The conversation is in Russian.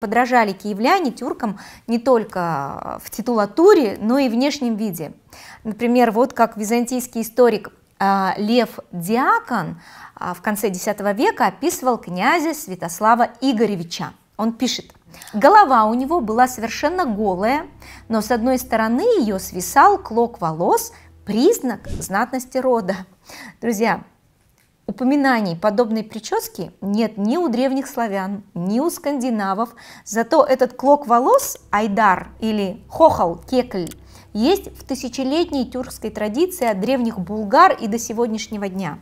Подражали киевляне тюркам не только в титулатуре, но и внешнем виде. Например, вот как византийский историк а, Лев Диакон а, в конце X века описывал князя Святослава Игоревича. Он пишет, голова у него была совершенно голая, но с одной стороны ее свисал клок волос, признак знатности рода. Друзья, Упоминаний подобной прически нет ни у древних славян, ни у скандинавов, зато этот клок волос, айдар или хохол, кекль, есть в тысячелетней тюркской традиции от древних булгар и до сегодняшнего дня.